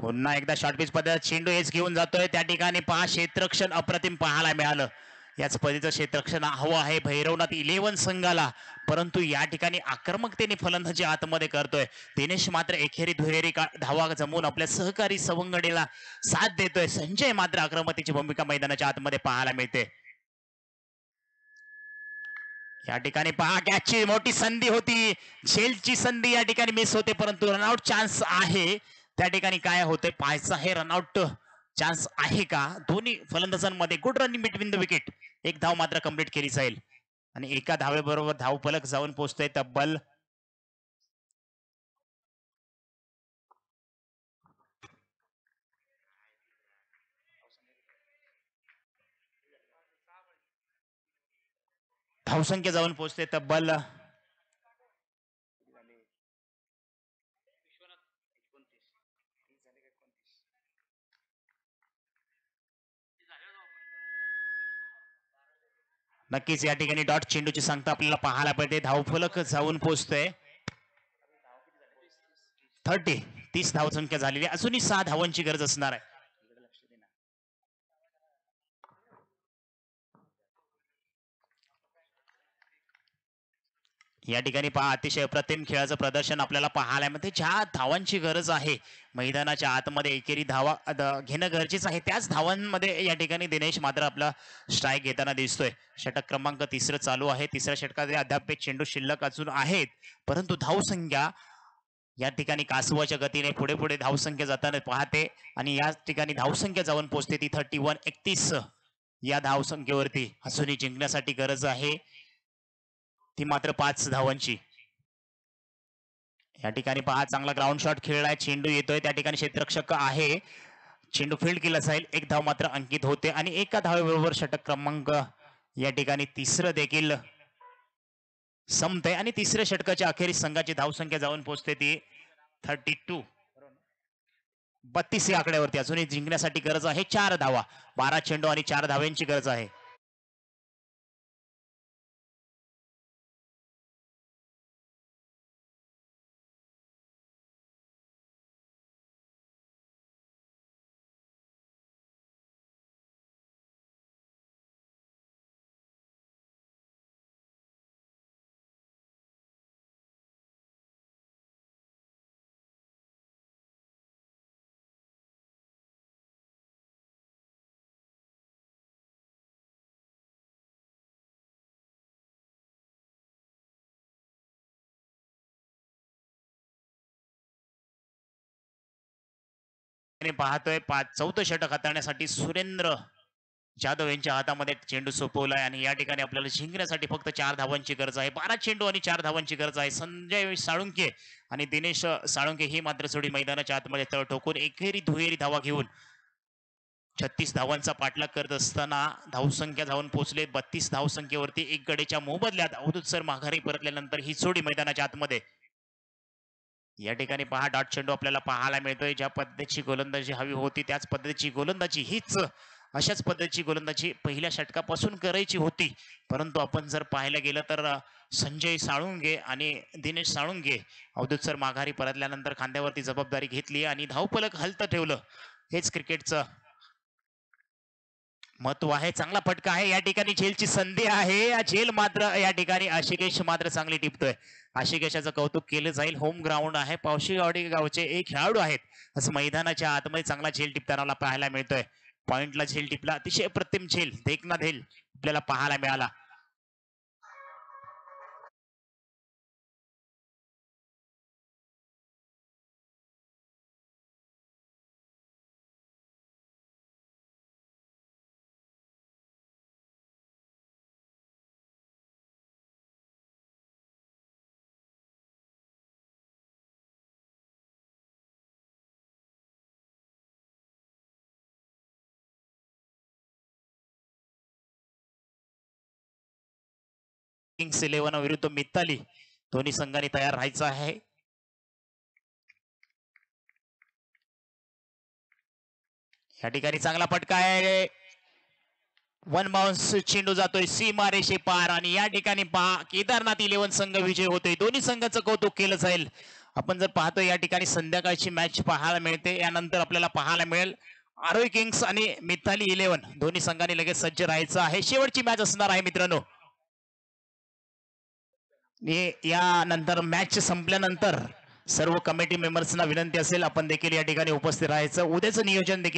पुन्हा एकदा शॉर्ट पिच पद्धत चेंडू हेच घेऊन जातोय त्या ठिकाणी पहा क्षेत्रक्षण अप्रतिम पाहायला मिळालं याच स्पर्धेचं क्षेत्रक्षण हवं आहे भैरवनाथ इलेव्हन संघाला परंतु या ठिकाणी आक्रमकतेने फलंदाजी आतमध्ये करतोय दिनेश मात्र एकेरी दुहेरी धावा जमवून आपल्या सहकारी सवंगडीला साथ देतोय संजय मात्र आक्रमकतेची भूमिका मैदानाच्या आतमध्ये पाहायला मिळते या ठिकाणी पहा कॅचची मोठी संधी होती झेलची संधी या ठिकाणी मिस होते परंतु रनआउट चान्स आहे त्या ठिकाणी काय होते पाहायचं हे रनआउट चान्स आहे का दोन्ही फलंदाजांमध्ये good running between the wicket एक धाव मात्र कंप्लीट केली जाईल आणि एका धावेबरोबर धाव फलक जाऊन पोहोचतोय तब्बल धावसंख्या जाऊन पोहोचते तब्बल नक्कीच या ठिकाणी डॉट चेंडूची सांगता आपल्याला पाहायला पाहिजे धावफलक जाऊन पोहोचतोय थर्टी तीस धावसंख्या झालेली अजूनही सहा धावांची गरज असणार आहे या ठिकाणी पहा अतिशय अप्रतिम खेळाचं प्रदर्शन आपल्याला पाहायला मिळते ज्या धावांची गरज आहे मैदानाच्या आतमध्ये एकेरी धावा घेणं गरजेचं आहे त्याच धावांमध्ये या ठिकाणी दिनेश मात्र आपला स्ट्राईक घेताना दिसतोय षटक क्रमांक तिसरं चालू आहे तिसऱ्या षटकात अद्याप चेंडू शिल्लक अजून आहेत परंतु धावसंख्या या ठिकाणी कासवाच्या गतीने पुढे पुढे धावसंख्या जाताना पाहते आणि या ठिकाणी धावसंख्या जाऊन पोहोचते ती थर्टी वन एकतीस या धावसंख्येवरती अजूनही जिंकण्यासाठी गरज आहे ती मात्र पाच धावांची या ठिकाणी पहा चांगला ग्राउंड शॉट खेळलाय चेंडू येतोय त्या ठिकाणी क्षेत्ररक्षक आहे चेंडू फील्ड केला जाईल एक धाव मात्र अंकित होते आणि एका धावेबरोबर षटक क्रमांक या ठिकाणी तिसरं देखील संपतंय आणि तिसऱ्या षटकाच्या अखेरीस संघाची धावसंख्या जाऊन पोहोचते ती थर्टी टू बत्तीस या आकड्यावरती अजूनही जिंकण्यासाठी गरज आहे चार धावा बारा चेंडू आणि चार धाव्यांची गरज आहे प्रयत्ने पाहतोय पाच चौथं षटक हाताळण्यासाठी सुरेंद्र जाधव यांच्या हातामध्ये चेंडू सोपवलाय आणि या ठिकाणी आपल्याला जिंकण्यासाठी फक्त चार धावांची गरज आहे बारा चेंडू आणि चार धावांची गरज आहे संजय साळुंके आणि दिनेश साळुंके ही मात्र सोडी मैदानाच्या आतमध्ये तळ ठोकून एकेरी दुहेरी धावा घेऊन छत्तीस धावांचा पाठलाग करत असताना धावसंख्या धावून पोहोचले बत्तीस धावसंख्येवरती एक गडेच्या मोबदल्यात अवधूत सर माघारी परतल्यानंतर ही सोडी मैदानाच्या आतमध्ये या ठिकाणी पहा डॉट चेंडू आपल्याला पाहायला मिळतोय ज्या पद्धतीची गोलंदाजी हवी होती त्याच पद्धतीची गोलंदाजी हीच अशाच पद्धतीची गोलंदाजी पहिल्या षटकापासून करायची होती परंतु आपण जर पाहायला गेलं तर संजय साळुंगे आणि दिनेश साळुंगे अवधूत सर माघारी परतल्यानंतर खांद्यावरती जबाबदारी घेतली आणि धावपलक हलतं ठेवलं हेच क्रिकेटचं महत्व आहे चांगला फटका आहे या ठिकाणी झेलची संधी आहे या झेल मात्र या ठिकाणी आशिकेश मात्र चांगली टिपतोय आशिकेशाचं कौतुक केलं जाईल होम ग्राउंड आहे पावशी गावडी गावचे एक खेळाडू आहेत असं मैदानाच्या आतमध्ये चांगला झेल टिपताना पाहायला मिळतोय पॉइंटला झेल टिपला अतिशय प्रतिम झेल देखना झेल आपल्याला पाहायला मिळाला किंग्स इलेव्हन विरुद्ध मिताली दोन्ही संघाने तयार राहायचं आहे या ठिकाणी चांगला फटका आहे वन बाउन्स चेंडू जातोय सी मारेशे पार आणि या ठिकाणी पहा केदारनाथ इलेव्हन संघ विजय होतोय दोन्ही संघाचं कौतुक केलं जाईल आपण जर पाहतोय या ठिकाणी संध्याकाळची मॅच पाहायला मिळते यानंतर आपल्याला पाहायला मिळेल आरोय किंग्स आणि मिथाली इलेव्हन दोन्ही संघांनी लगेच सज्ज राहायचं आहे शेवटची मॅच असणार आहे मित्रांनो या नंतर मॅच संपल्यानंतर सर्व कमिटी मेंबर्सना विनंती असेल आपण देखील या ठिकाणी उपस्थित राहायचं उद्याचं नियोजन देखील